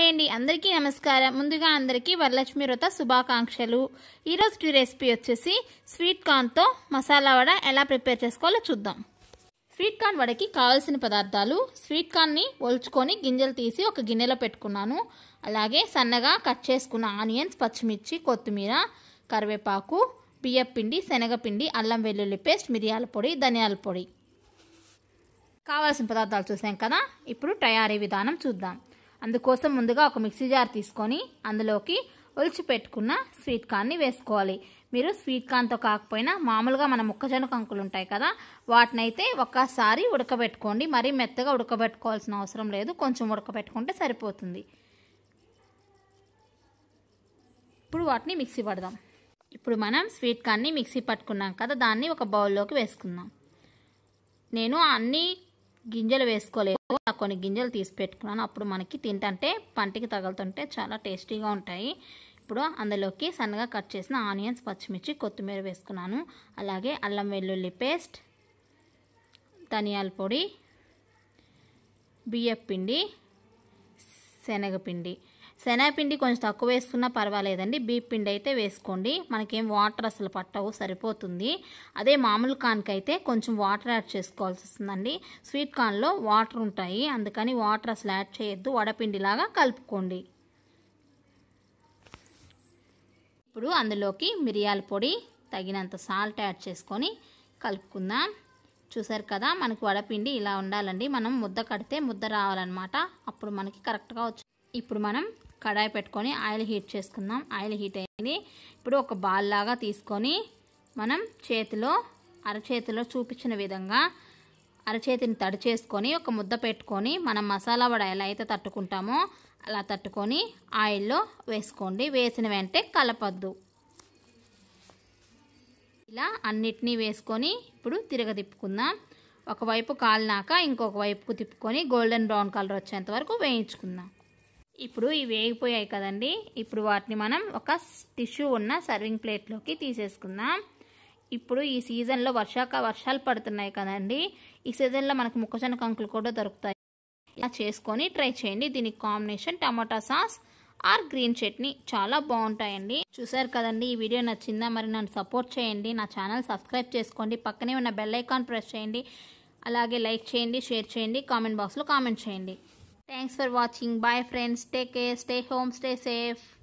Hi అండి అందరికీ నమస్కారం ముందుగా అందరికీ వరలక్ష్మి వ్రత శుభాకాంక్షలు ఈరోజు రెసిపీ వచ్చేసి స్వీట్ కార్న్తో మసాలా వడ ఎలా ప్రిపేర్ చేసుకోవాలో చూద్దాం స్వీట్ కార్న్ వడకి కావాల్సిన పదార్థాలు స్వీట్ కార్న్ని ఒలుచుకొని గింజలు తీసి ఒక గిన్నెలో పెట్టుకున్నాను అలాగే సన్నగా కట్ చేసుకున్న ఆనియన్స్ పచ్చిమిర్చి కొత్తిమీర కరివేపాకు బియ్యపిండి శనగపిండి అల్లం వెల్లుల్లి పేస్ట్ మిరియాల పొడి ధనియాల పొడి కావాల్సిన పదార్థాలు చూసాం కదా ఇప్పుడు తయారీ విధానం చూద్దాం అందుకోసం ముందుగా ఒక మిక్సీ జార్ తీసుకొని అందులోకి ఒలిచి పెట్టుకున్న స్వీట్ కార్న్ని వేసుకోవాలి మీరు స్వీట్ కార్న్తో కాకపోయినా మామూలుగా మన మొక్కజొన్న కంకులు ఉంటాయి కదా వాటినైతే ఒక్కసారి ఉడకబెట్టుకోండి మరీ మెత్తగా ఉడకబెట్టుకోవాల్సిన అవసరం లేదు కొంచెం ఉడకబెట్టుకుంటే సరిపోతుంది ఇప్పుడు వాటిని మిక్సీ పడదాం ఇప్పుడు మనం స్వీట్ కార్న్ని మిక్సీ పట్టుకున్నాం కదా దాన్ని ఒక బౌల్లోకి వేసుకుందాం నేను అన్ని గింజలు వేసుకోలేదు కొన్ని గింజలు తీసి పెట్టుకున్నాను అప్పుడు మనకి తింటే పంటికి తగులుతుంటే చాలా టేస్టీగా ఉంటాయి ఇప్పుడు అందులోకి సన్నగా కట్ చేసిన ఆనియన్స్ పచ్చిమిర్చి కొత్తిమీర వేసుకున్నాను అలాగే అల్లం వెల్లుల్లి పేస్ట్ ధనియాల పొడి బియ్యపిండి శనగపిండి శనగపిండి కొంచెం తక్కువ వేసుకున్నా పర్వాలేదండి బీప్ పిండి అయితే వేసుకోండి మనకేం వాటర్ అసలు పట్టవు సరిపోతుంది అదే మామూలు అయితే కొంచెం వాటర్ యాడ్ చేసుకోవాల్సి వస్తుందండి స్వీట్ కార్న్లో వాటర్ ఉంటాయి అందుకని వాటర్ అసలు యాడ్ చేయొద్దు వడపిండిలాగా కలుపుకోండి ఇప్పుడు అందులోకి మిరియాల పొడి తగినంత సాల్ట్ యాడ్ చేసుకొని కలుపుకుందాం చూసారు కదా మనకి వడపిండి ఇలా ఉండాలండి మనం ముద్ద కడితే ముద్ద రావాలన్నమాట అప్పుడు మనకి కరెక్ట్గా వచ్చి ఇప్పుడు మనం కడాయి పెట్టుకొని ఆయిల్ హీట్ చేసుకుందాం ఆయిల్ హీట్ అయింది ఇప్పుడు ఒక బాల్ లాగా తీసుకొని మనం చేతిలో అరచేతిలో చూపించిన విధంగా అరచేతిని తడి చేసుకొని ఒక ముద్ద పెట్టుకొని మనం మసాలా వడ ఎలా అయితే తట్టుకుంటామో అలా తట్టుకొని ఆయిల్లో వేసుకోండి వేసిన వెంటనే కలపద్దు ఇలా అన్నిటినీ వేసుకొని ఇప్పుడు తిరగదిప్పుకుందాం ఒకవైపు కాలినాక ఇంకొక వైపుకు తిప్పుకొని గోల్డెన్ బ్రౌన్ కలర్ వచ్చేంత వరకు వేయించుకుందాం ఇప్పుడు ఇవి వేగిపోయాయి కదండి ఇప్పుడు వాటిని మనం ఒక టిష్యూ ఉన్న సర్వింగ్ ప్లేట్లోకి తీసేసుకుందాం ఇప్పుడు ఈ సీజన్లో వర్షాక వర్షాలు పడుతున్నాయి కదండి ఈ సీజన్లో మనకు మొక్కజొన్న కంకులు కూడా దొరుకుతాయి ఇలా చేసుకొని ట్రై చేయండి దీనికి కాంబినేషన్ టమాటా సాస్ ఆర్ గ్రీన్ చట్నీ చాలా బాగుంటాయండి చూసారు కదండి ఈ వీడియో నచ్చిందా మరి నన్ను సపోర్ట్ చేయండి నా ఛానల్ సబ్స్క్రైబ్ చేసుకోండి పక్కనే ఉన్న బెల్ ఐకాన్ ప్రెస్ చేయండి అలాగే లైక్ చేయండి షేర్ చేయండి కామెంట్ బాక్స్లో కామెంట్ చేయండి Thanks for watching. Bye friends. Take care. Stay home. Stay safe.